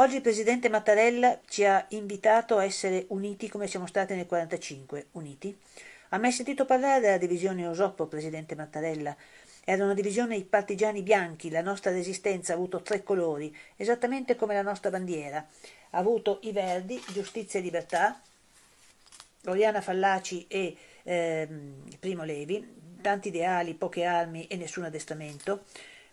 Oggi il presidente Mattarella ci ha invitato a essere uniti come siamo stati nel 1945, uniti. Ha mai sentito parlare della divisione Osoppo, presidente Mattarella? Era una divisione dei partigiani bianchi, la nostra resistenza ha avuto tre colori, esattamente come la nostra bandiera. Ha avuto i verdi, giustizia e libertà, Oriana Fallaci e ehm, Primo Levi, tanti ideali, poche armi e nessun addestramento.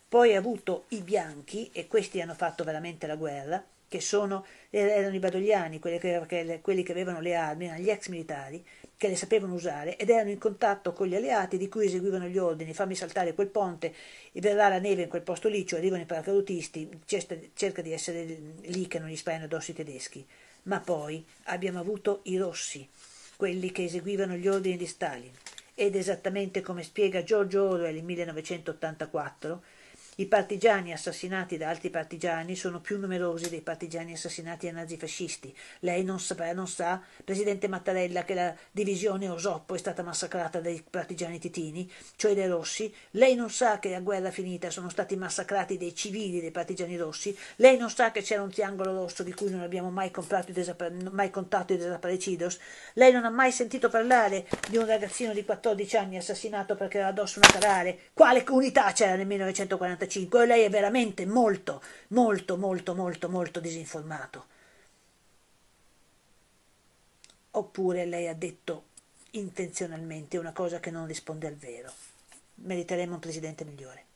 Poi ha avuto i bianchi, e questi hanno fatto veramente la guerra, che sono, eh, erano i badogliani, quelli che, quelli che avevano le armi, erano gli ex militari, che le sapevano usare ed erano in contatto con gli alleati di cui eseguivano gli ordini, fammi saltare quel ponte, verrà la neve in quel posto lì, cioè arrivano i paracadutisti, cerca di essere lì che non gli sparano addosso i tedeschi. Ma poi abbiamo avuto i rossi, quelli che eseguivano gli ordini di Stalin. Ed esattamente come spiega Giorgio Orwell in 1984, i partigiani assassinati da altri partigiani sono più numerosi dei partigiani assassinati dai nazifascisti. Lei non sa, non sa, Presidente Mattarella, che la divisione Osoppo è stata massacrata dai partigiani titini, cioè dai rossi. Lei non sa che a guerra finita sono stati massacrati dei civili dei partigiani rossi. Lei non sa che c'era un triangolo rosso di cui non abbiamo mai, mai contato i desaparecidos. Lei non ha mai sentito parlare di un ragazzino di 14 anni assassinato perché era addosso una carale. Quale unità c'era nel 1945? 45, lei è veramente molto, molto, molto, molto, molto disinformato. Oppure lei ha detto intenzionalmente una cosa che non risponde al vero. Meriteremo un presidente migliore.